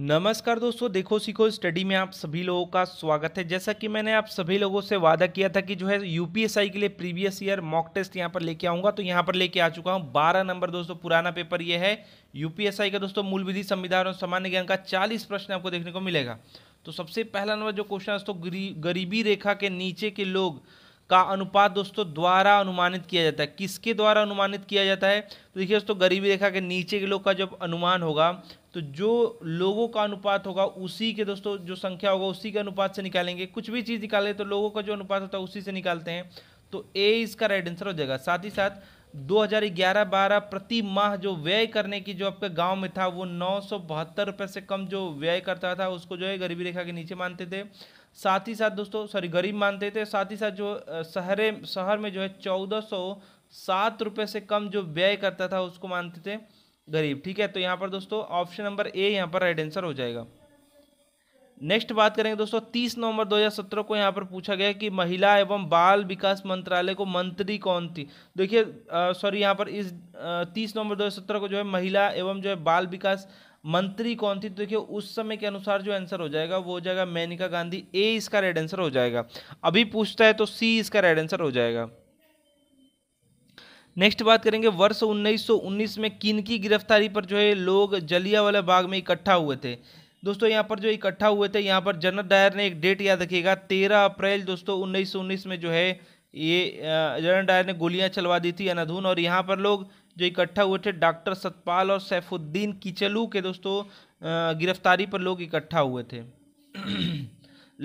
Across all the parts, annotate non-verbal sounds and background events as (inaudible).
नमस्कार दोस्तों देखो सीखो स्टडी में आप सभी लोगों का स्वागत है जैसा कि मैंने आप सभी लोगों से वादा किया था कि जो है यूपीएसआई के लिए प्रीवियस ईयर मॉक टेस्ट यहाँ पर लेके आऊंगा तो यहाँ पर लेके आ चुका हूं बारह नंबर दोस्तों पुराना पेपर ये है यूपीएसआई का दोस्तों मूल विधि संविधान और सामान्य ज्ञान का चालीस प्रश्न आपको देखने को मिलेगा तो सबसे पहला नंबर जो क्वेश्चन है दोस्तों गरीबी रेखा के नीचे के लोग का अनुपात दोस्तों द्वारा अनुमानित किया जाता है किसके द्वारा अनुमानित किया जाता है तो देखिए दोस्तों गरीबी रेखा के नीचे के लोग का जब अनुमान होगा तो जो लोगों का अनुपात होगा उसी के दोस्तों जो संख्या होगा उसी के अनुपात से निकालेंगे कुछ भी चीज़ निकालें तो लोगों का जो अनुपात होता है उसी से निकालते हैं तो ए इसका राइट आंसर हो जाएगा साथ ही साथ 2011-12 प्रति माह जो व्यय करने की जो आपके गांव में था वो नौ रुपए से कम जो व्यय करता था उसको जो है गरीबी रेखा के नीचे मानते थे साथ ही साथ दोस्तों सॉरी गरीब मानते थे साथ ही साथ जो शहरे शहर में जो है चौदह सौ सात रुपये से कम जो व्यय करता था उसको मानते थे गरीब ठीक है तो यहाँ पर दोस्तों ऑप्शन नंबर ए यहाँ पर राइट आंसर हो जाएगा नेक्स्ट बात करेंगे दोस्तों 30 नवंबर 2017 को यहाँ पर पूछा गया कि महिला एवं बाल विकास मंत्रालय को मंत्री कौन थी देखिए सॉरी यहाँ पर इस तीस नवंबर 2017 को जो है महिला एवं जो है बाल विकास मंत्री कौन थी तो देखिए उस समय के अनुसार जो आंसर हो जाएगा वो हो जाएगा मेनका गांधी ए इसका राइट आंसर हो जाएगा अभी पूछता है तो सी इसका राइट आंसर हो जाएगा नेक्स्ट बात करेंगे वर्ष 1919 में किन की गिरफ्तारी पर जो है लोग जलियावाला बाग में इकट्ठा हुए थे दोस्तों यहाँ पर जो इकट्ठा हुए थे यहाँ पर जनरल डायर ने एक डेट याद रखिएगा तेरह अप्रैल दोस्तों उन्नीस में जो है ये जनरल डायर ने गोलियाँ चलवा दी थी अनाधून और यहाँ पर लोग जो इकट्ठा हुए थे डॉक्टर सतपाल और सैफुद्दीन किचलू के दोस्तों गिरफ्तारी पर लोग इकट्ठा हुए थे (clears throat)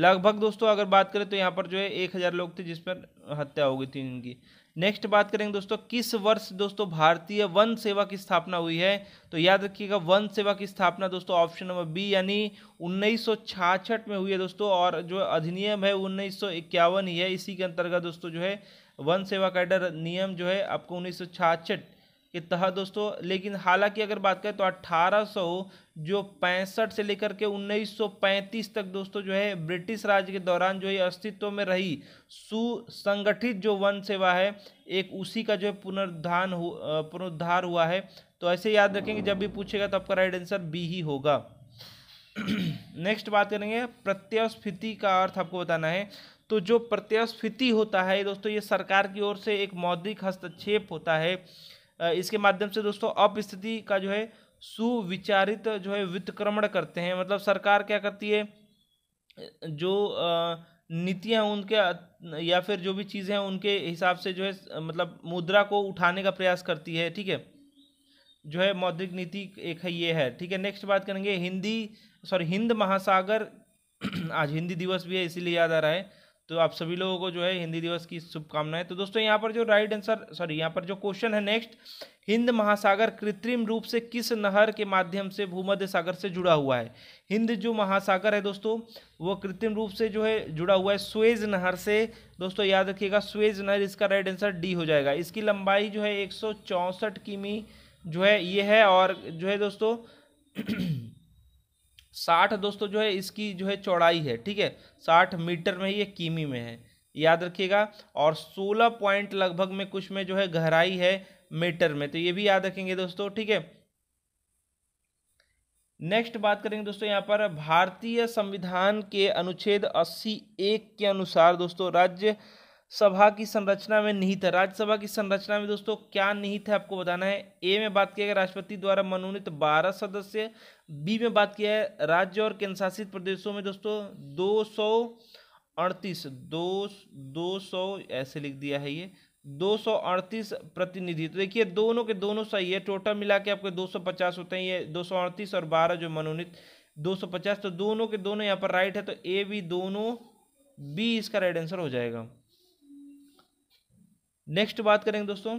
लगभग दोस्तों अगर बात करें तो यहाँ पर जो है एक हज़ार लोग थे जिस पर हत्या हो गई थी इनकी नेक्स्ट बात करेंगे दोस्तों किस वर्ष दोस्तों भारतीय वन सेवा की स्थापना हुई है तो याद रखिएगा वन सेवा की स्थापना दोस्तों ऑप्शन नंबर बी यानी 1966 में हुई है दोस्तों और जो अधिनियम है उन्नीस ही है इसी के अंतर्गत दोस्तों जो है वन सेवा कैडर नियम जो है आपको उन्नीस के तहत दोस्तों लेकिन हालांकि अगर बात करें तो अट्ठारह जो पैंसठ से लेकर के 1935 तक दोस्तों जो है ब्रिटिश राज के दौरान जो है अस्तित्व में रही सुसंगठित जो वन सेवा है एक उसी का जो है पुनरुद्धान पुनरुद्धार हुआ है तो ऐसे याद रखेंगे जब भी पूछेगा तो आपका राइट आंसर बी ही होगा (clears throat) नेक्स्ट बात करेंगे प्रत्यस्फीति का अर्थ आपको बताना है तो जो प्रत्यस्फीति होता है दोस्तों ये सरकार की ओर से एक मौद्रिक हस्तक्षेप होता है इसके माध्यम से दोस्तों अपस्थिति का जो है सुविचारित जो है वित्तक्रमण करते हैं मतलब सरकार क्या करती है जो नीतियाँ उनके या फिर जो भी चीज़ें हैं उनके हिसाब से जो है मतलब मुद्रा को उठाने का प्रयास करती है ठीक है जो है मौद्रिक नीति एक है ये है ठीक है नेक्स्ट बात करेंगे हिंदी सॉरी हिंद महासागर (clears throat) आज हिंदी दिवस भी है इसीलिए याद आ रहा है तो आप सभी लोगों को जो है हिंदी दिवस की शुभकामनाएं तो दोस्तों यहाँ पर जो राइट आंसर सॉरी यहाँ पर जो क्वेश्चन है नेक्स्ट हिंद महासागर कृत्रिम रूप से किस नहर के माध्यम से भूमध्य सागर से जुड़ा हुआ है हिंद जो महासागर है दोस्तों वो कृत्रिम रूप से जो है जुड़ा हुआ है स्वेज नहर से दोस्तों याद रखिएगा स्वेज नहर इसका राइट आंसर डी हो जाएगा इसकी लंबाई जो है एक किमी जो है ये है और जो है दोस्तों (clears throat) साठ दोस्तों जो है इसकी जो है चौड़ाई है ठीक है साठ मीटर में ये कीमी में है याद रखिएगा और सोलह पॉइंट लगभग में कुछ में जो है गहराई है मीटर में तो ये भी याद रखेंगे दोस्तों ठीक है नेक्स्ट बात करेंगे दोस्तों यहाँ पर भारतीय संविधान के अनुच्छेद अस्सी एक के अनुसार दोस्तों राज्य सभा की संरचना में निहित है राज्यसभा की संरचना में दोस्तों क्या निहित है आपको बताना है ए में बात किया गया राष्ट्रपति द्वारा मनोनीत बारह सदस्य बी में बात किया है राज्य और केंद्रशासित प्रदेशों में दोस्तों दो सौ अड़तीस दो दो सौ ऐसे लिख दिया है ये दो सौ अड़तीस प्रतिनिधि तो देखिए दोनों के दोनों सही है टोटल मिला के आपके दो सौ पचास होते हैं ये दो सौ अड़तीस और बारह जो मनोनीत दो सौ पचास तो दोनों के दोनों यहाँ पर राइट है तो ए बी दोनों बी इसका राइट आंसर हो जाएगा नेक्स्ट बात करेंगे दोस्तों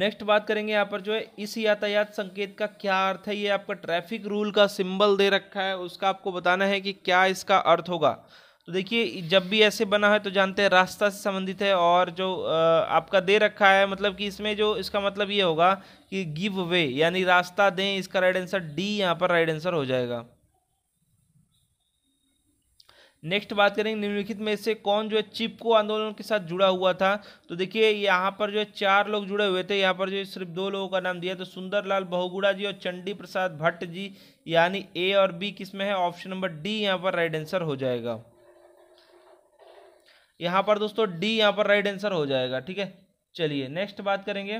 नेक्स्ट बात करेंगे यहाँ पर जो है इस यातायात संकेत का क्या अर्थ है ये आपका ट्रैफिक रूल का सिंबल दे रखा है उसका आपको बताना है कि क्या इसका अर्थ होगा तो देखिए जब भी ऐसे बना है तो जानते हैं रास्ता से संबंधित है और जो आपका दे रखा है मतलब कि इसमें जो इसका मतलब ये होगा कि गिव वे यानी रास्ता दें इसका राइट आंसर डी यहाँ पर राइट आंसर हो जाएगा नेक्स्ट बात करेंगे निम्नलिखित में से कौन जो है चिपको आंदोलन के साथ जुड़ा हुआ था तो देखिए यहाँ पर जो है चार लोग जुड़े हुए थे यहाँ पर जो है सिर्फ दो लोगों का नाम दिया तो सुंदरलाल बहुगुड़ा जी और चंडी प्रसाद भट्ट जी यानी ए और बी किसमें है ऑप्शन नंबर डी यहाँ पर राइट आंसर हो जाएगा यहाँ पर दोस्तों डी यहाँ पर राइट आंसर हो जाएगा ठीक है चलिए नेक्स्ट बात करेंगे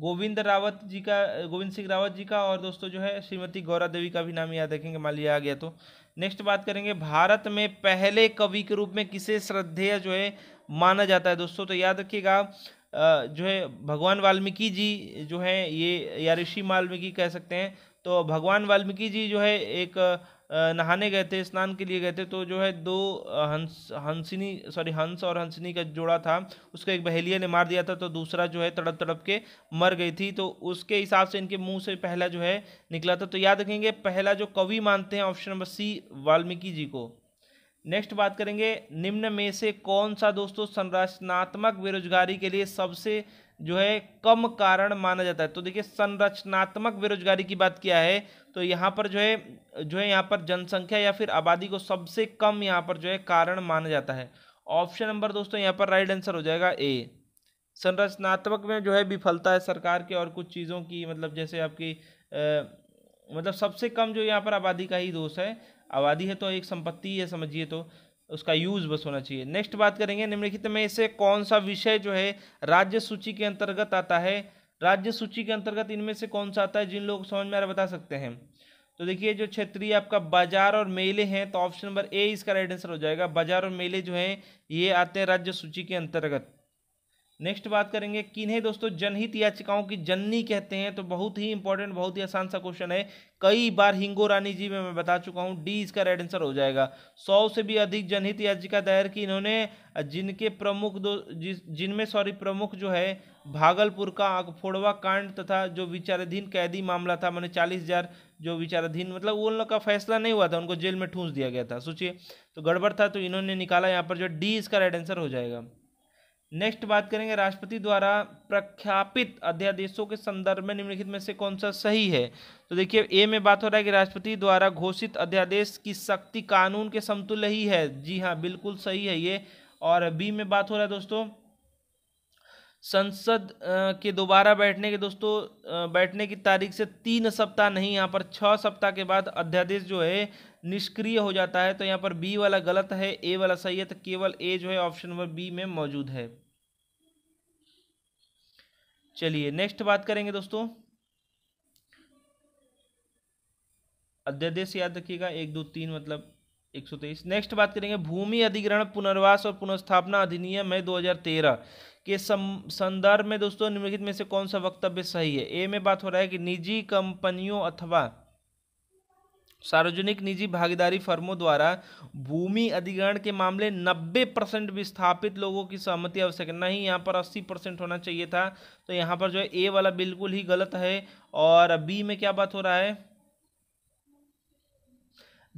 गोविंद रावत जी का गोविंद सिंह रावत जी का और दोस्तों जो है श्रीमती गौरा देवी का भी नाम याद रखेंगे मान लिया आ गया तो नेक्स्ट बात करेंगे भारत में पहले कवि के रूप में किसे श्रद्धेय जो है माना जाता है दोस्तों तो याद रखिएगा जो है भगवान वाल्मीकि जी जो है ये या ऋषि वाल्मीकि कह सकते हैं तो भगवान वाल्मीकि जी जो है एक नहाने गए थे स्नान के लिए गए थे तो जो है दो हंस हंसिनी सॉरी हंस और हंसिनी का जोड़ा था उसको एक बहेलिया ने मार दिया था तो दूसरा जो है तड़प तड़प के मर गई थी तो उसके हिसाब से इनके मुंह से पहला जो है निकला था तो याद रखेंगे पहला जो कवि मानते हैं option number C Valmiki ji को नेक्स्ट बात करेंगे निम्न में से कौन सा दोस्तों संरचनात्मक बेरोजगारी के लिए सबसे जो है कम कारण माना जाता है तो देखिए संरचनात्मक बेरोजगारी की बात किया है तो यहाँ पर जो है जो है यहाँ पर जनसंख्या या फिर आबादी को सबसे कम यहाँ पर जो है कारण माना जाता है ऑप्शन नंबर दोस्तों यहाँ पर राइट आंसर हो जाएगा ए संरचनात्मक में जो है विफलता है सरकार के और कुछ चीज़ों की मतलब जैसे आपकी आ, मतलब सबसे कम जो यहाँ पर आबादी का ही दोष है आबादी है तो एक संपत्ति है समझिए तो उसका यूज बस होना चाहिए नेक्स्ट बात करेंगे निम्नलिखित में इसे कौन सा विषय जो है राज्य सूची के अंतर्गत आता है राज्य सूची के अंतर्गत इनमें से कौन सा आता है जिन लोग समझ में आ रहा बता सकते हैं तो देखिए जो क्षेत्रीय आपका बाजार और मेले हैं तो ऑप्शन नंबर ए इसका राइट आंसर हो जाएगा बाजार और मेले जो हैं ये आते हैं राज्य सूची के अंतर्गत नेक्स्ट बात करेंगे किन्हें दोस्तों जनहित याचिकाओं की जननी कहते हैं तो बहुत ही इंपॉर्टेंट बहुत ही आसान सा क्वेश्चन है कई बार हिंगो रानी जी में मैं बता चुका हूं डी इसका राइट आंसर हो जाएगा सौ से भी अधिक जनहित याचिका दायर की इन्होंने जिनके प्रमुख दो जिनमें सॉरी प्रमुख जो है भागलपुर का अगफोड़वा कांड तथा जो विचाराधीन कैदी मामला था मैंने चालीस हजार जो विचाराधीन मतलब उन लोग का फैसला नहीं हुआ था उनको जेल में ठूंस दिया गया था सोचिए तो गड़बड़ था तो इन्होंने निकाला यहाँ पर जो डी इसका राइट आंसर हो जाएगा नेक्स्ट बात करेंगे राष्ट्रपति द्वारा प्रख्यापित अध्यादेशों के संदर्भ में निम्नलिखित में से कौन सा सही है तो देखिए ए में बात हो रहा है कि राष्ट्रपति द्वारा घोषित अध्यादेश की शक्ति कानून के समतुल्य ही है जी हाँ बिल्कुल सही है ये और बी में बात हो रहा है दोस्तों संसद के दोबारा बैठने के दोस्तों बैठने की तारीख से तीन सप्ताह नहीं यहाँ पर छः सप्ताह के बाद अध्यादेश जो है निष्क्रिय हो जाता है तो यहाँ पर बी वाला गलत है ए वाला सही है तो केवल ए जो है ऑप्शन नंबर बी में मौजूद है चलिए नेक्स्ट बात करेंगे दोस्तों अध्यादेश याद रखिएगा एक दो तीन मतलब एक सौ तेईस नेक्स्ट बात करेंगे भूमि अधिग्रहण पुनर्वास और पुनर्स्थापना अधिनियम है 2013 के संदर्भ में दोस्तों निम्नलिखित में से कौन सा वक्तव्य सही है ए में बात हो रहा है कि निजी कंपनियों अथवा सार्वजनिक निजी भागीदारी फर्मों द्वारा भूमि अधिग्रहण के मामले 90 परसेंट विस्थापित लोगों की सहमति आवश्यक नहीं यहाँ पर 80 परसेंट होना चाहिए था तो यहाँ पर जो है ए वाला बिल्कुल ही गलत है और बी में क्या बात हो रहा है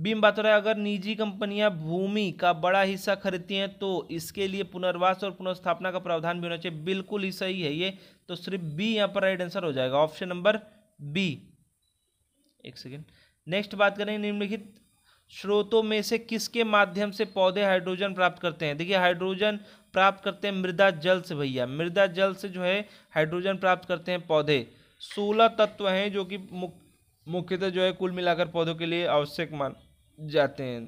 बीम बात हो रहा है अगर निजी कंपनियां भूमि का बड़ा हिस्सा खरीदती हैं तो इसके लिए पुनर्वास और पुनर्स्थापना का प्रावधान भी होना चाहिए बिल्कुल ही सही है ये तो सिर्फ बी यहाँ पर राइट आंसर हो जाएगा ऑप्शन नंबर बी एक सेकेंड नेक्स्ट बात करें निम्नलिखित स्रोतों में से किसके माध्यम से पौधे हाइड्रोजन प्राप्त करते हैं देखिए हाइड्रोजन प्राप्त करते हैं मृदा जल से भैया मृदा जल से जो है हाइड्रोजन प्राप्त करते हैं पौधे सोलह तत्व हैं जो कि मुख्यतः जो है कुल मिलाकर पौधों के लिए आवश्यक मान जाते हैं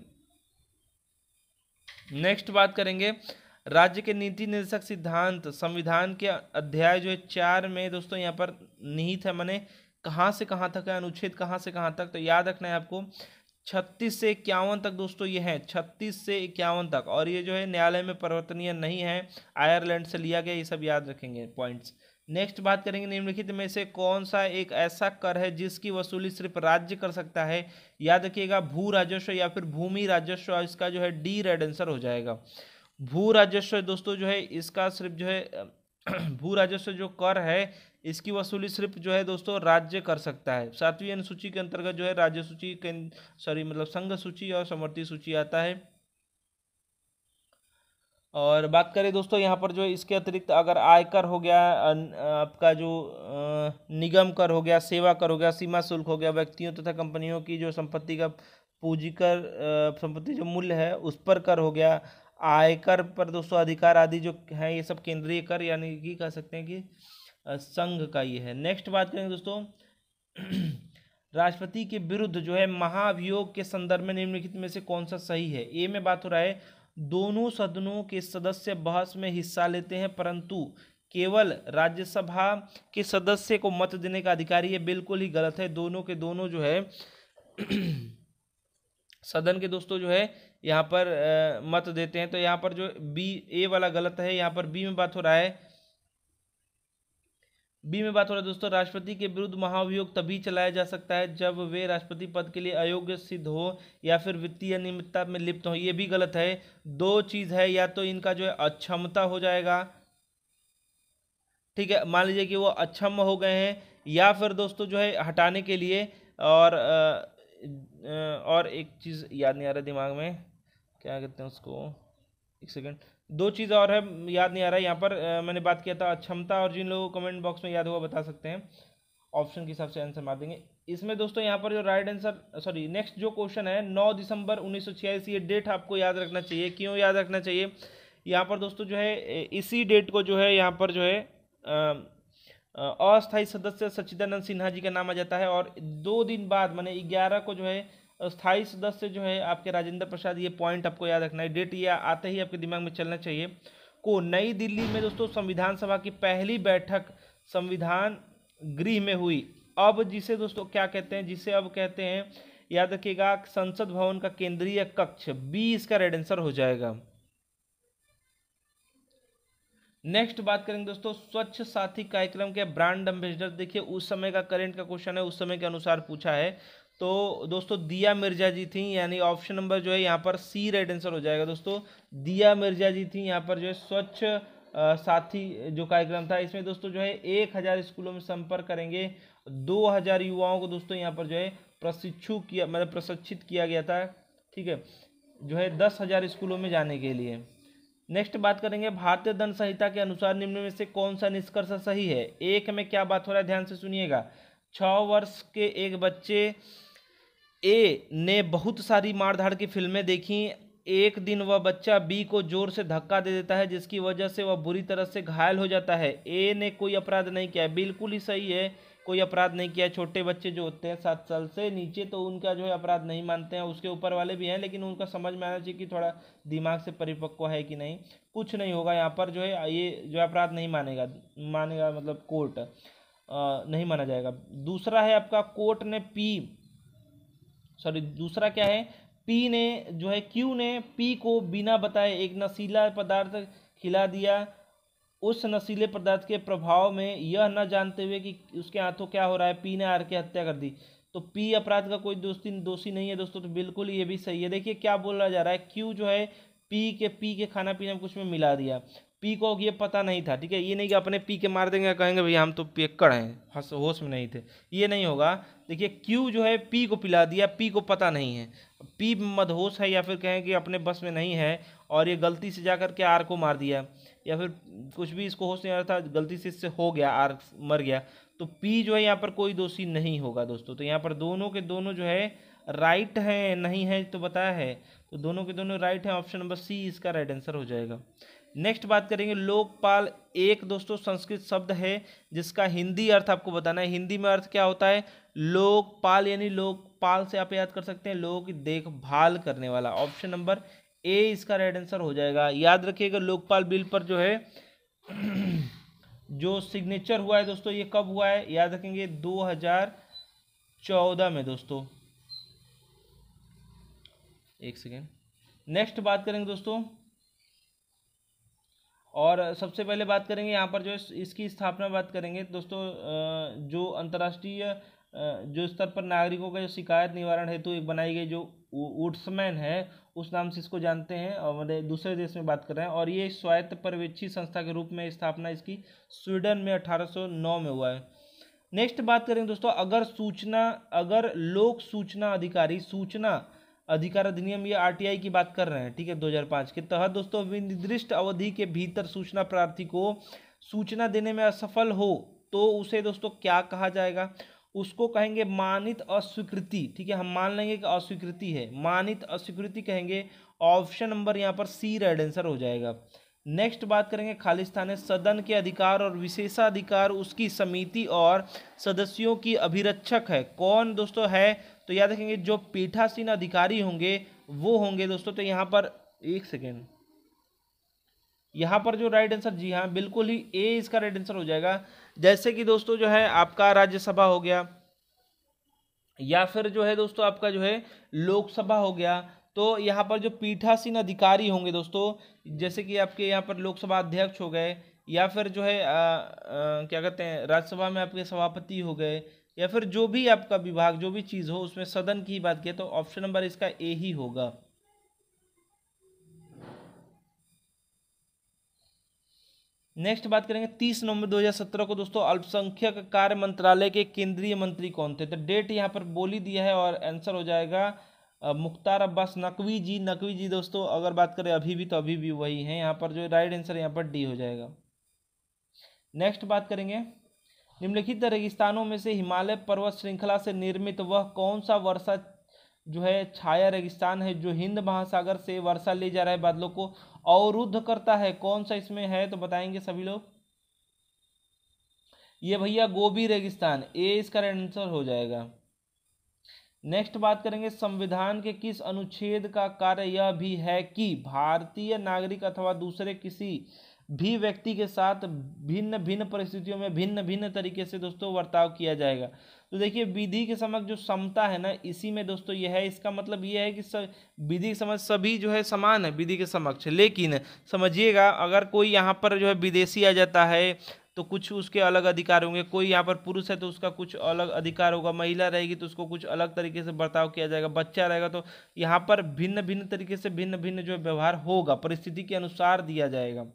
नेक्स्ट बात करेंगे राज्य के नीति निर्देशक सिद्धांत संविधान के अध्याय जो है चार में दोस्तों यहाँ पर निहित है मैंने कहाँ से कहाँ तक है अनुच्छेद कहाँ से कहाँ तक तो याद रखना है आपको छत्तीस से इक्यावन तक दोस्तों ये है छत्तीस से इक्यावन तक और ये जो है न्यायालय में परिवर्तनीय नहीं है आयरलैंड से लिया गया ये सब याद रखेंगे पॉइंट्स नेक्स्ट बात करेंगे निम्नलिखित में से कौन सा एक ऐसा कर है जिसकी वसूली सिर्फ राज्य कर सकता है याद रखिएगा भू राजस्व या फिर भूमि राजस्व इसका जो है डी रेड आंसर हो जाएगा भू राजस्व दोस्तों जो है इसका सिर्फ जो है (clears throat) भू राजस्व जो कर है इसकी वसूली सिर्फ जो है दोस्तों राज्य कर सकता है सातवीं अनुसूची के अंतर्गत जो है राज्य सूची के सॉरी मतलब संघ सूची और समर्थी सूची आता है और बात करें दोस्तों यहाँ पर जो इसके अतिरिक्त अगर आयकर हो गया आपका जो निगम कर हो गया सेवा कर हो गया सीमा शुल्क हो गया व्यक्तियों तथा तो कंपनियों की जो संपत्ति का पूंजी कर संपत्ति जो मूल्य है उस पर कर हो गया आयकर पर दोस्तों अधिकार आदि जो है ये सब केंद्रीय कर यानी कि कह सकते हैं कि संघ का ये है नेक्स्ट बात करेंगे दोस्तों (clears throat) राष्ट्रपति के विरुद्ध जो है महाभियोग के संदर्भ में निम्नलिखित में से कौन सा सही है ए में बात हो रहा है दोनों सदनों के सदस्य बहस में हिस्सा लेते हैं परंतु केवल राज्यसभा के सदस्य को मत देने का अधिकार ये बिल्कुल ही गलत है दोनों के दोनों जो है (clears throat) सदन के दोस्तों जो है यहाँ पर आ, मत देते हैं तो यहाँ पर जो बी ए वाला गलत है यहाँ पर बी में बात हो रहा है बी में बात हो रहा है दोस्तों राष्ट्रपति के विरुद्ध महाभियोग तभी चलाया जा सकता है जब वे राष्ट्रपति पद के लिए अयोग्य सिद्ध हो या फिर वित्तीय अनियमितता में लिप्त हो ये भी गलत है दो चीज़ है या तो इनका जो है अक्षमता हो जाएगा ठीक है मान लीजिए कि वो अक्षम हो गए हैं या फिर दोस्तों जो है हटाने के लिए और और एक चीज़ याद नहीं आ रहा दिमाग में क्या कहते हैं उसको एक सेकेंड दो चीज़ और है याद नहीं आ रहा है यहाँ पर आ, मैंने बात किया था क्षमता और जिन लोगों को कमेंट बॉक्स में याद हुआ बता सकते हैं ऑप्शन के हिसाब से आंसर मार देंगे इसमें दोस्तों यहाँ पर जो राइट आंसर सॉरी नेक्स्ट जो क्वेश्चन है 9 दिसंबर उन्नीस ये डेट आपको याद रखना चाहिए क्यों याद रखना चाहिए यहाँ पर दोस्तों जो है इसी डेट को जो है यहाँ पर जो है अस्थायी सदस्य सच्चिदानंद सिन्हा जी का नाम आ जाता है और दो दिन बाद मैंने ग्यारह को जो है स्थाई सदस्य जो है आपके राजेंद्र प्रसाद ये पॉइंट आपको याद रखना है डेट ये आते ही आपके दिमाग में चलना चाहिए को नई दिल्ली में दोस्तों संविधान सभा की पहली बैठक संविधान गृह में हुई अब जिसे दोस्तों क्या कहते हैं जिसे अब कहते हैं याद रखिएगा संसद भवन का केंद्रीय कक्ष बी इसका रेड आंसर हो जाएगा नेक्स्ट बात करेंगे दोस्तों स्वच्छ साथी कार्यक्रम के ब्रांड एम्बेसडर देखिए उस समय का करंट का क्वेश्चन है उस समय के अनुसार पूछा है तो दोस्तों दिया मिर्जा जी थी यानी ऑप्शन नंबर जो है यहाँ पर सी राइट आंसर हो जाएगा दोस्तों दिया मिर्जा जी थी यहाँ पर जो है स्वच्छ साथी जो कार्यक्रम था इसमें दोस्तों जो है एक हज़ार स्कूलों में संपर्क करेंगे दो हज़ार युवाओं को दोस्तों यहाँ पर जो है प्रशिक्षु किया मतलब प्रशिक्षित किया गया था ठीक है जो है दस हज़ार स्कूलों में जाने के लिए नेक्स्ट बात करेंगे भारतीय दंड संहिता के अनुसार निम्न में से कौन सा निष्कर्ष सही है एक में क्या बात हो रहा है ध्यान से सुनिएगा छः वर्ष के एक बच्चे ए ने बहुत सारी मारधाड़ की फिल्में देखी एक दिन वह बच्चा बी को जोर से धक्का दे देता है जिसकी वजह से वह बुरी तरह से घायल हो जाता है ए ने कोई अपराध नहीं किया बिल्कुल ही सही है कोई अपराध नहीं किया है छोटे बच्चे जो होते हैं सात साल से नीचे तो उनका जो है अपराध नहीं मानते हैं उसके ऊपर वाले भी हैं लेकिन उनका समझ में आना चाहिए कि थोड़ा दिमाग से परिपक्व है कि नहीं कुछ नहीं होगा यहाँ पर जो है ये जो अपराध नहीं मानेगा मानेगा मतलब कोर्ट नहीं माना जाएगा दूसरा है आपका कोर्ट ने पी सॉरी दूसरा क्या है पी ने जो है क्यू ने पी को बिना बताए एक नशीला पदार्थ खिला दिया उस नशीले पदार्थ के प्रभाव में यह न जानते हुए कि उसके हाथों क्या हो रहा है पी ने आर की हत्या कर दी तो पी अपराध का कोई दोस्ती दोषी नहीं है दोस्तों तो बिल्कुल ये भी सही है देखिए क्या बोला जा रहा है क्यू जो है पी के पी के खाना पीना कुछ में मिला दिया पी को ये पता नहीं था ठीक है ये नहीं कि अपने पी के मार देंगे कहेंगे भैया हम तो पेक्कड़ हैं हस होश में नहीं थे ये नहीं होगा देखिए क्यू जो है पी को पिला दिया पी को पता नहीं है पी मदहोश है या फिर कहें कि अपने बस में नहीं है और ये गलती से जा कर के आर को मार दिया या फिर कुछ भी इसको होश नहीं आ रहा था गलती से इससे हो गया आर मर गया तो पी जो है यहाँ पर कोई दोषी नहीं होगा दोस्तों तो यहाँ पर दोनों के दोनों जो है राइट हैं नहीं है तो बताया है तो दोनों के दोनों राइट हैं ऑप्शन नंबर सी इसका राइट आंसर हो जाएगा नेक्स्ट बात करेंगे लोकपाल एक दोस्तों संस्कृत शब्द है जिसका हिंदी अर्थ आपको बताना है हिंदी में अर्थ क्या होता है लोकपाल यानी लोकपाल से आप याद कर सकते हैं लोगों की देखभाल करने वाला ऑप्शन नंबर ए इसका राइट आंसर हो जाएगा याद रखिएगा लोकपाल बिल पर जो है जो सिग्नेचर हुआ है दोस्तों ये कब हुआ है याद रखेंगे दो में दोस्तों एक सेकेंड नेक्स्ट बात करेंगे दोस्तों और सबसे पहले बात करेंगे यहाँ पर जो इसकी स्थापना बात करेंगे दोस्तों जो अंतर्राष्ट्रीय जो स्तर पर नागरिकों का जो शिकायत निवारण हेतु तो बनाई गई जो वुड्समैन है उस नाम से इसको जानते हैं और दूसरे देश में बात कर रहे हैं और ये स्वायत्त पर्यवेक्षी संस्था के रूप में स्थापना इसकी स्वीडन में 1809 में हुआ है नेक्स्ट बात करेंगे दोस्तों अगर सूचना अगर लोक सूचना अधिकारी सूचना अधिकार अधिनियम ये आरटीआई की बात कर रहे हैं ठीक है 2005 के तहत दोस्तों विनिर्दिष्ट अवधि के भीतर सूचना प्रार्थी को सूचना देने में असफल हो तो उसे दोस्तों क्या कहा जाएगा उसको कहेंगे मानित अस्वीकृति ठीक है हम मान लेंगे कि अस्वीकृति है मानित अस्वीकृति कहेंगे ऑप्शन नंबर यहाँ पर सी राइट आंसर हो जाएगा नेक्स्ट बात करेंगे खालिस्तान सदन के अधिकार और विशेषाधिकार उसकी समिति और सदस्यों की अभिरक्षक है कौन दोस्तों है तो याद रखेंगे जो पीठासीन अधिकारी होंगे वो होंगे दोस्तों तो यहाँ पर एक सेकेंड यहाँ पर जो राइट आंसर जी हाँ बिल्कुल ही ए इसका राइट आंसर हो जाएगा जैसे कि दोस्तों जो है आपका राज्यसभा हो गया या फिर जो है दोस्तों आपका जो है लोकसभा हो गया तो यहाँ पर जो पीठासीन अधिकारी होंगे दोस्तों जैसे कि आपके यहाँ पर लोकसभा अध्यक्ष हो गए या फिर जो है आ, आ, क्या कहते हैं राज्यसभा में आपके सभापति हो गए या फिर जो भी आपका विभाग जो भी चीज़ हो उसमें सदन की बात किया तो ऑप्शन नंबर इसका ए ही होगा नेक्स्ट बात करेंगे 30 नवंबर 2017 को दोस्तों अल्पसंख्यक कार्य मंत्रालय के केंद्रीय मंत्री कौन थे तो डेट यहां पर बोली दिया है और आंसर हो जाएगा मुख्तार अब्बास नकवी जी नकवी जी दोस्तों अगर बात करें अभी भी तो अभी भी वही हैं यहाँ पर जो राइट आंसर यहाँ पर डी हो जाएगा नेक्स्ट बात करेंगे निम्नलिखित रेगिस्तानों में से हिमालय पर्वत श्रृंखला से निर्मित वह कौन सा वर्षा जो है छाया रेगिस्तान है जो हिंद महासागर से वर्षा ले जा रहे बादलों को अवरुद्ध करता है कौन सा इसमें है तो बताएंगे सभी लोग ये भैया गोभी रेगिस्तान ए इसका आंसर हो जाएगा नेक्स्ट बात करेंगे संविधान के किस अनुच्छेद का कार्य यह भी है कि भारतीय नागरिक अथवा दूसरे किसी भी व्यक्ति के साथ भिन्न भिन्न परिस्थितियों में भिन्न भिन्न तरीके से दोस्तों वर्ताव किया जाएगा तो देखिए विधि के समक्ष जो समता है ना इसी में दोस्तों यह है इसका मतलब यह है कि सब विधि के समक्ष सभी जो है समान है विधि के समक्ष लेकिन समझिएगा अगर कोई यहाँ पर जो है विदेशी आ जाता है तो कुछ उसके अलग अधिकार होंगे कोई यहाँ पर पुरुष है तो उसका कुछ अलग अधिकार होगा महिला रहेगी तो उसको कुछ अलग तरीके से बर्ताव किया जाएगा बच्चा रहेगा तो यहाँ पर भिन्न भिन्न तरीके से भिन्न भिन्न जो है व्यवहार होगा परिस्थिति के अनुसार दिया जाएगा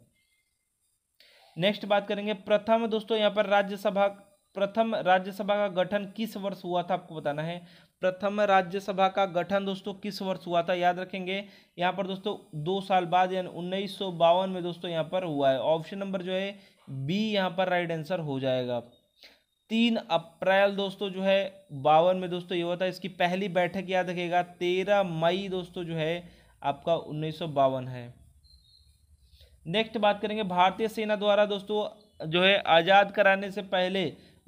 नेक्स्ट बात करेंगे प्रथम दोस्तों यहाँ पर राज्यसभा प्रथम राज्यसभा का गठन किस वर्ष हुआ था आपको बताना है प्रथम राज्यसभा का गठन दोस्तों किस वर्ष हुआ था याद रखेंगे यहाँ पर दोस्तों दो साल बाद यानी उन्नीस में दोस्तों यहाँ पर हुआ है ऑप्शन नंबर जो है बी यहाँ पर राइट आंसर हो जाएगा तीन अप्रैल दोस्तों जो है बावन में दोस्तों ये हुआ था इसकी पहली बैठक याद रखेगा तेरह मई दोस्तों जो है आपका उन्नीस है नेक्स्ट बात करेंगे भारतीय सेना द्वारा दोस्तों जो है आज़ाद कराने से पहले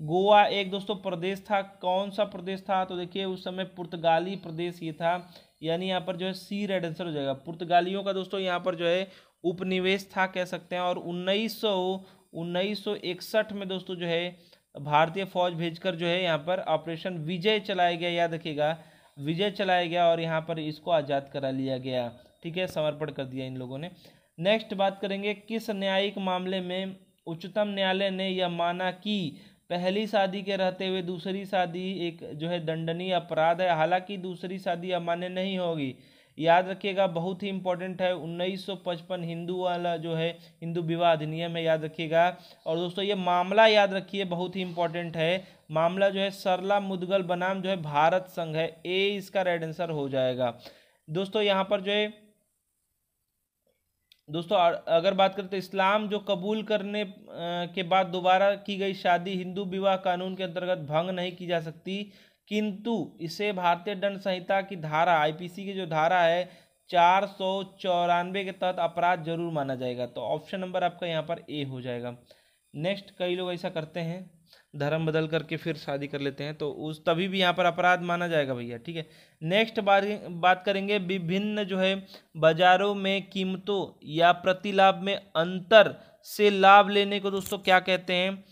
गोवा एक दोस्तों प्रदेश था कौन सा प्रदेश था तो देखिए उस समय पुर्तगाली प्रदेश ये था यानी यहाँ पर जो है सी रेड आंसर हो जाएगा पुर्तगालियों का दोस्तों यहाँ पर जो है उपनिवेश था कह सकते हैं और उन्नीस सौ में दोस्तों जो है भारतीय फौज भेजकर जो है यहाँ पर ऑपरेशन विजय चलाया गया याद रखिएगा विजय चलाया गया और यहाँ पर इसको आज़ाद करा लिया गया ठीक है समर्पण कर दिया इन लोगों ने नेक्स्ट बात करेंगे किस न्यायिक मामले में उच्चतम न्यायालय ने यह माना कि पहली शादी के रहते हुए दूसरी शादी एक जो है दंडनीय अपराध है हालांकि दूसरी शादी अमान्य नहीं होगी याद रखिएगा बहुत ही इंपॉर्टेंट है 1955 हिंदू वाला जो है हिंदू विवाह अधिनियम है याद रखिएगा और दोस्तों ये मामला याद रखिए बहुत ही इंपॉर्टेंट है मामला जो है सरला मुदगल बनाम जो है भारत संघ है ए इसका राइट आंसर हो जाएगा दोस्तों यहाँ पर जो है दोस्तों अगर बात करें तो इस्लाम जो कबूल करने के बाद दोबारा की गई शादी हिंदू विवाह कानून के अंतर्गत भंग नहीं की जा सकती किंतु इसे भारतीय दंड संहिता की धारा आईपीसी की जो धारा है चार सौ चौरानवे के तहत अपराध जरूर माना जाएगा तो ऑप्शन नंबर आपका यहाँ पर ए हो जाएगा नेक्स्ट कई लोग ऐसा करते हैं धर्म बदल करके फिर शादी कर लेते हैं तो उस तभी भी यहाँ पर अपराध माना जाएगा भैया ठीक है नेक्स्ट बार बात करेंगे विभिन्न जो है बाजारों में कीमतों या प्रतिलाभ में अंतर से लाभ लेने को दोस्तों क्या कहते हैं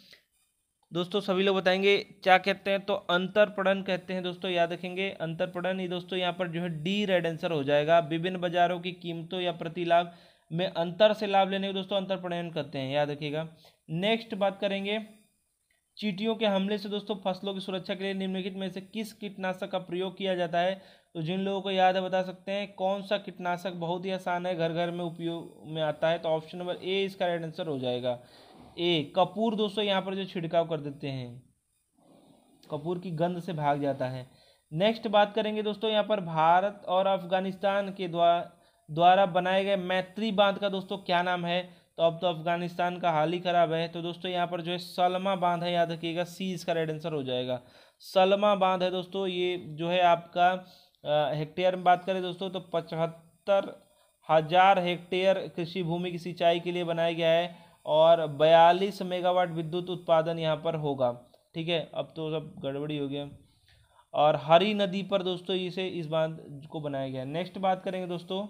दोस्तों सभी लोग बताएंगे क्या कहते हैं तो अंतरपणन कहते हैं दोस्तों याद रखेंगे अंतरपणन ये दोस्तों यहाँ पर जो है डी रेड आंसर हो जाएगा विभिन्न बाजारों की कीमतों या प्रतिलाभ में अंतर से लाभ लेने को दोस्तों अंतरपणन करते हैं याद रखिएगा नेक्स्ट बात करेंगे चीटियों के हमले से दोस्तों फसलों की सुरक्षा के लिए निम्नलिखित में से किस कीटनाशक का प्रयोग किया जाता है तो जिन लोगों को याद है बता सकते हैं कौन सा कीटनाशक बहुत ही आसान है घर घर में उपयोग में आता है तो ऑप्शन नंबर ए इसका राइट आंसर हो जाएगा ए कपूर दोस्तों यहाँ पर जो छिड़काव कर देते हैं कपूर की गंध से भाग जाता है नेक्स्ट बात करेंगे दोस्तों यहाँ पर भारत और अफगानिस्तान के द्वारा द्वारा बनाए गए मैत्री बांध का दोस्तों क्या नाम है तो अब तो अफगानिस्तान का हाल ही ख़राब है तो दोस्तों यहाँ पर जो है सलमा बांध है याद रखिएगा सी इसका राइट आंसर हो जाएगा सलमा बांध है दोस्तों ये जो है आपका हेक्टेयर में बात करें दोस्तों तो पचहत्तर हज़ार हेक्टेयर कृषि भूमि की सिंचाई के लिए बनाया गया है और बयालीस मेगावाट विद्युत उत्पादन यहाँ पर होगा ठीक है अब तो सब गड़बड़ी हो गया और हरी नदी पर दोस्तों इसे इस बांध को बनाया गया है नेक्स्ट बात करेंगे दोस्तों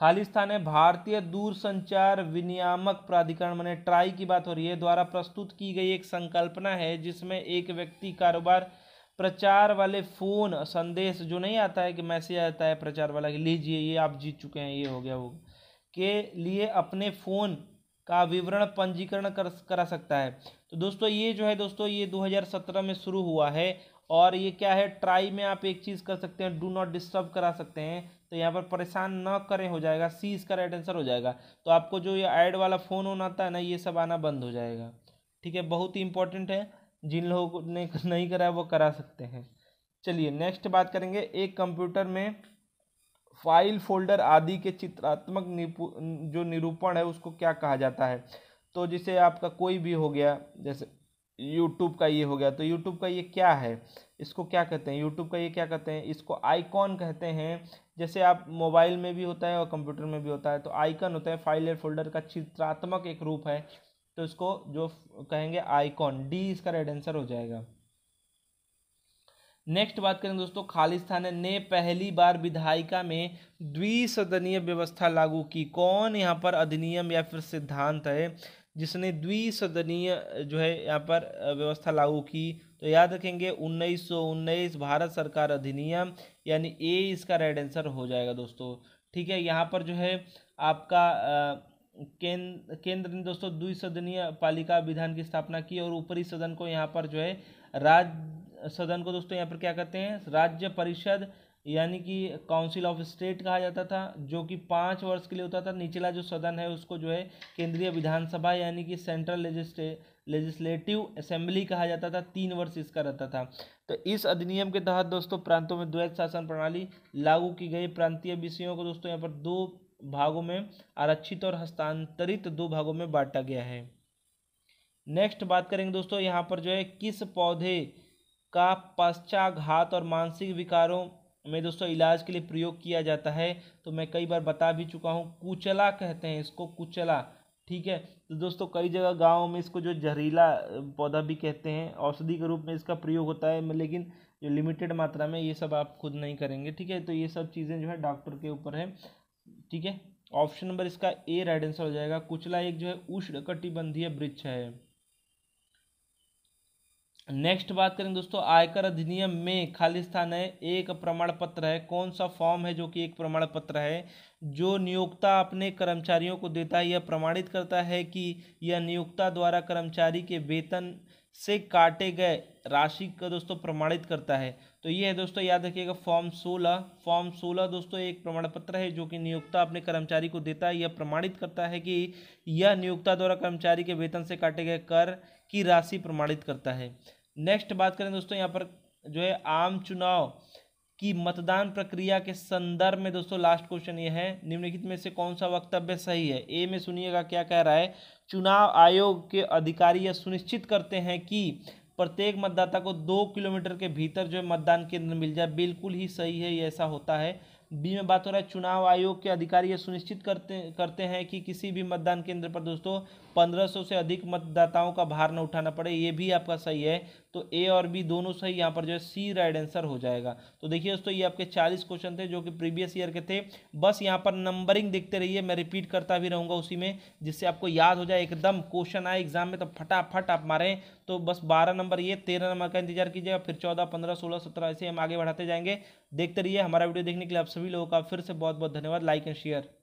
खाली स्थान है भारतीय दूरसंचार विनियामक प्राधिकरण मैंने ट्राई की बात हो रही है द्वारा प्रस्तुत की गई एक संकल्पना है जिसमें एक व्यक्ति कारोबार प्रचार वाले फ़ोन संदेश जो नहीं आता है कि मैसेज आता है प्रचार वाला कि लीजिए ये आप जीत चुके हैं ये हो गया वो के लिए अपने फ़ोन का विवरण पंजीकरण कर करा सकता है तो दोस्तों ये जो है दोस्तों ये 2017 में शुरू हुआ है और ये क्या है ट्राई में आप एक चीज़ कर सकते हैं डू नॉट डिस्टर्ब करा सकते हैं तो यहाँ पर परेशान न करें हो जाएगा सी इसका राइट आंसर हो जाएगा तो आपको जो ये ऐड वाला फ़ोन होना आता है ना ये सब आना बंद हो जाएगा ठीक है बहुत ही इंपॉर्टेंट है जिन लोगों ने (laughs) नहीं कराया वो करा सकते हैं चलिए नेक्स्ट बात करेंगे एक कंप्यूटर में फाइल फोल्डर आदि के चित्रात्मक जो निरूपण है उसको क्या कहा जाता है तो जिसे आपका कोई भी हो गया जैसे यूट्यूब का ये हो गया तो यूट्यूब का ये क्या है इसको क्या कहते हैं यूट्यूब का ये क्या कहते हैं इसको आइकॉन कहते हैं जैसे आप मोबाइल में भी होता है और कंप्यूटर में भी होता है तो आइकन होता है फाइल एड फोल्डर का चित्रात्मक एक रूप है तो इसको जो कहेंगे आइकॉन डी इसका राइट आंसर हो जाएगा नेक्स्ट बात करें दोस्तों खालिस्तान ने पहली बार विधायिका में द्विसदनीय व्यवस्था लागू की कौन यहाँ पर अधिनियम या फिर सिद्धांत है जिसने द्विसदनीय जो है यहाँ पर व्यवस्था लागू की तो याद रखेंगे उन्नीस सौ उन्नीस भारत सरकार अधिनियम यानी ए इसका राइट आंसर हो जाएगा दोस्तों ठीक है यहाँ पर जो है आपका केंद्र केंद्र ने दोस्तों द्विसदनीय पालिका विधान की स्थापना की और ऊपरी सदन को यहाँ पर जो है राज्य सदन को दोस्तों यहाँ पर क्या कहते हैं राज्य परिषद यानी कि काउंसिल ऑफ स्टेट कहा जाता था जो कि पाँच वर्ष के लिए होता था निचला जो सदन है उसको जो है केंद्रीय विधानसभा यानी कि सेंट्रल लेजिस्टे लेजिस्लेटिव असेंबली कहा जाता था तीन वर्ष इसका रहता था तो इस अधिनियम के तहत दोस्तों प्रांतों में द्वैत शासन प्रणाली लागू की गई प्रांतीय विषयों को दोस्तों यहाँ पर दो भागों में आरक्षित और हस्तांतरित दो भागों में बांटा गया है नेक्स्ट बात करेंगे दोस्तों यहाँ पर जो है किस पौधे का पश्चाघात और मानसिक विकारों में दोस्तों इलाज के लिए प्रयोग किया जाता है तो मैं कई बार बता भी चुका हूँ कुचला कहते हैं इसको कुचला ठीक है तो दोस्तों कई जगह गाँव में इसको जो जहरीला पौधा भी कहते हैं औषधि के रूप में इसका प्रयोग होता है लेकिन जो लिमिटेड मात्रा में ये सब आप खुद नहीं करेंगे ठीक है तो ये सब चीज़ें जो है डॉक्टर के ऊपर है ठीक है ऑप्शन नंबर इसका ए राइट आंसर हो जाएगा कुचला एक जो है उष्ण कटिबंधीय वृक्ष है नेक्स्ट बात करें दोस्तों आयकर अधिनियम में खाली स्थान है एक प्रमाण पत्र है कौन सा फॉर्म है जो कि एक प्रमाण पत्र है जो नियोक्ता अपने कर्मचारियों को देता है यह प्रमाणित करता है कि यह नियोक्ता द्वारा कर्मचारी के वेतन से काटे गए राशि का दोस्तों प्रमाणित करता है तो ये है दोस्तों याद रखिएगा फॉर्म सोलह फॉर्म सोलह दोस्तों एक प्रमाण पत्र है जो कि नियोक्ता अपने कर्मचारी को देता है यह प्रमाणित करता है कि यह नियोक्ता द्वारा कर्मचारी के वेतन से काटे गए कर की राशि प्रमाणित करता है नेक्स्ट बात करें दोस्तों यहाँ पर जो है आम चुनाव की मतदान प्रक्रिया के संदर्भ में दोस्तों लास्ट क्वेश्चन ये है निम्नलिखित में से कौन सा वक्तव्य सही है ए में सुनिएगा क्या कह रहा है चुनाव आयोग के अधिकारी यह सुनिश्चित करते हैं कि प्रत्येक मतदाता को दो किलोमीटर के भीतर जो है मतदान केंद्र मिल जाए बिल्कुल ही सही है ये ऐसा होता है बी में बात हो रहा है चुनाव आयोग के अधिकारी ये सुनिश्चित करते करते हैं कि किसी भी मतदान केंद्र पर दोस्तों 1500 से अधिक मतदाताओं का भार न उठाना पड़े ये भी आपका सही है तो ए और बी दोनों सही यहाँ पर जो है सी राइट आंसर हो जाएगा तो देखिए दोस्तों ये आपके चालीस क्वेश्चन थे जो कि प्रीवियस ईयर के थे बस यहाँ पर नंबरिंग देखते रहिए मैं रिपीट करता भी रहूँगा उसी में जिससे आपको याद हो जाए एकदम क्वेश्चन आए एग्जाम में तो फटाफट आप मारें तो बस बारह नंबर ये तेरह नंबर का इंतजार कीजिएगा फिर चौदह पंद्रह सोलह सत्रह ऐसे हम आगे बढ़ाते जाएंगे देखते रहिए हमारा वीडियो देखने के लिए आप सभी लोगों का फिर से बहुत बहुत धन्यवाद लाइक एंड शेयर